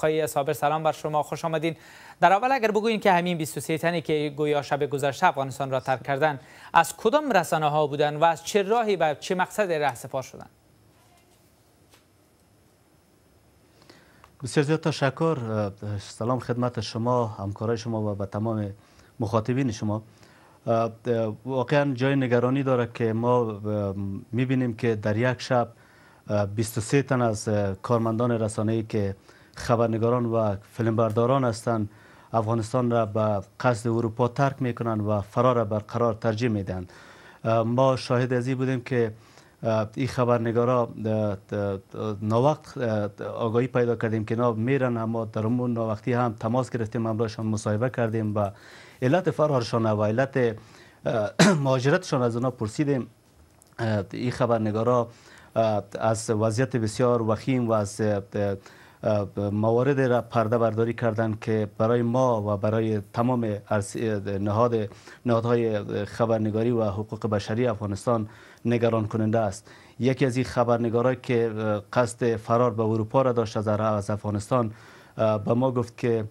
آقای صابر سلام بر شما خوش آمدین در اول اگر بگویید که همین 23 تنی که گویا شب گذشته افغانستان را ترک کردن از کدام رسانه ها بودند و از چه راهی و چه مقصد سپار شدند بسیار زیاد تشکر سلام خدمت شما همکارای شما و به تمام مخاطبین شما واقعا جای نگرانی داره که ما میبینیم که در یک شب 23 تن از کارمندان رسانه‌ای که خبرنگاران و فیلمبرداران هستند افغانستان را به قصد اروپا ترک میکنند و فرار را برقرار ترجیح میدند ما شاهد از بودیم که این خبرنگارا ناوقت آگاهی پیدا کردیم که نا میرن اما در اون ناوقتی هم تماس گرفتیم همراهشان مصاحبه کردیم و علت فرارشان و علت مهاجرتشان از اونا پرسیدیم این خبرنگارا از وضعیت بسیار وخیم و از موارد را پرده برداری کردند که برای ما و برای تمام نهاد نهادهای خبرنگاری و حقوق بشری افغانستان نگران کننده است یکی از این خبرنگارا که قصد فرار به اروپا را داشت از افغانستان به ما گفت که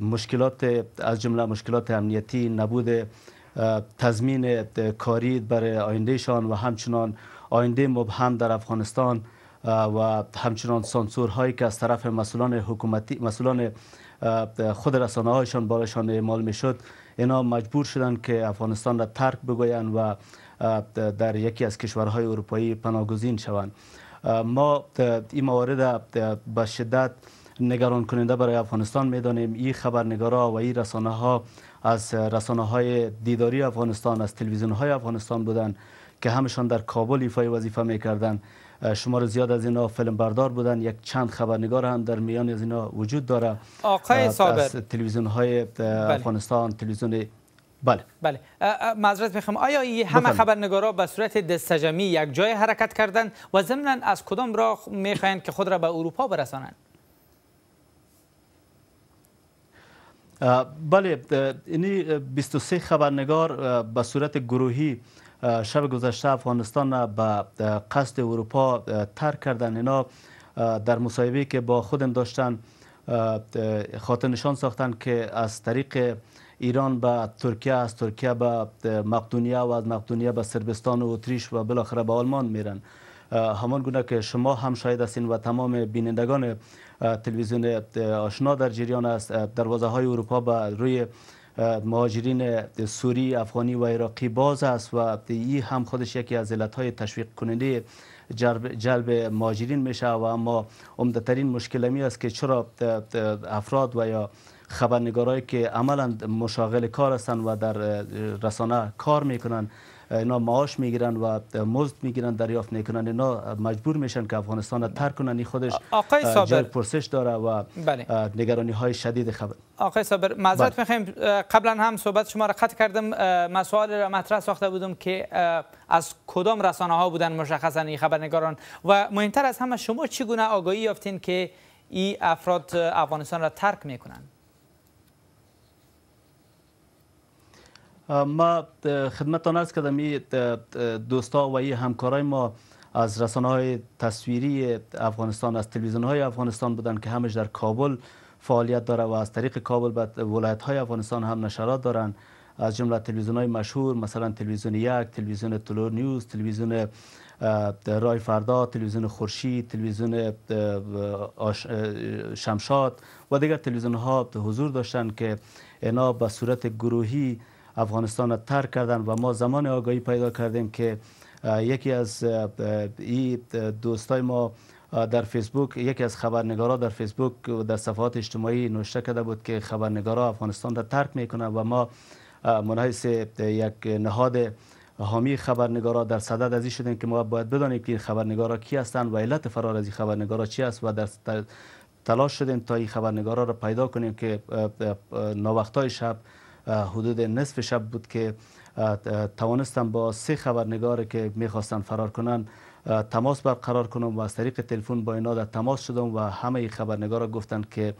مشکلات از جمله مشکلات امنیتی نبود تضمین کاری برای آیندهشان و همچنان آینده مبهم در افغانستان و همچنان هایی که از طرف مسئولان حکومتی مسئولان خود رسانه هایشان بالشان اعمال می شد اینا مجبور شدند که افغانستان را ترک بگویند و در یکی از کشورهای اروپایی پناگزین شوند ما این موارد به شدت نگران کننده برای افغانستان میدانیم این خبرنگارا و این رسانه ها از رسانه های دیداری افغانستان از تلویزیون های افغانستان بودن که همشان در کابل ایفای وظیفه میکردن شمار زیاد از اینا فلم بردار بودن یک چند خبرنگار هم در میان از اینا وجود داره آقای صابر تلویزیون های بله. افغانستان تلویزیون بله بله معذرت میخوام آیا این همه خبرنگارا به صورت دستجمی یک جای حرکت کردند و ضمن از کدام راه میخواین که خود را به اروپا برسانند بله اینی 23 خبرنگار به صورت گروهی شب گذشته افغانستان به قصد اروپا ترک کردن اینا در مصاحبه که با خودم داشتن خاطر نشان ساختن که از طریق ایران به ترکیه از ترکیه به مقدونیه و از مقدونیه به سربستان و اتریش و بالاخره به آلمان میرن همان گونه که شما هم شاید هستین و تمام بینندگان تلویزیون آشنا در جریان است دروازه های اروپا به روی مهاجرین سوری، افغانی و عراقی باز است و این هم خودش یکی از های تشویق کننده جلب مهاجرین میشه و اما عمدهترین مشکل می است که چرا افراد و یا خبرنگارایی که عملا مشاغل کار هستند و در رسانه کار میکنن اینا معاش میگیرن و مزد میگیرن دریافت میکنن اینا مجبور میشن که افغانستان را ترک کنن خودش آقای صابر پرسش داره و بله. نگرانی های شدید خبر آقای صابر معذرت بله. میخوایم قبلا هم صحبت شما را قطع کردم مسائل را مطرح ساخته بودم که از کدام رسانه ها بودن مشخصا این خبرنگاران و مهمتر از همه شما چگونه آگاهی یافتین که این افراد افغانستان را ترک میکنن. ما خدمت ارز که این دوستا و ای همکارای ما از رسانه های تصویری افغانستان از تلویزیون های افغانستان بودن که همش در کابل فعالیت داره و از طریق کابل به ولایت های افغانستان هم نشرات دارن از جمله تلویزیون های مشهور مثلا تلویزیون یک تلویزیون تلور نیوز تلویزیون رای فردا تلویزیون خورشید تلویزیون شمشاد و دیگر تلویزیون ها حضور داشتن که اینا به صورت گروهی افغانستان را ترک کردند و ما زمان آگاهی پیدا کردیم که یکی از این دوستای ما در فیسبوک یکی از خبرنگارا در فیسبوک در صفحات اجتماعی نوشته کرده بود که خبرنگارا افغانستان را ترک میکنه و ما منحیث یک نهاد حامی خبرنگارا در صدد از شدیم که ما باید بدانیم که خبرنگارا کی هستند و علت فرار از این خبرنگارا چی است و در تلاش شدیم تا این خبرنگارا را پیدا کنیم که ناوقتای شب حدود نصف شب بود که توانستم با سه خبرنگار که میخواستن فرار کنن تماس برقرار کنم و از طریق تلفن با اینا در تماس شدم و همه خبرنگار گفتن که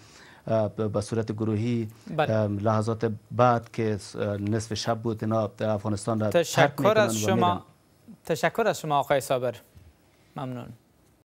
به صورت گروهی بله. لحظات بعد که نصف شب بود اینا افغانستان را تشکر از شما تشکر از شما آقای صابر ممنون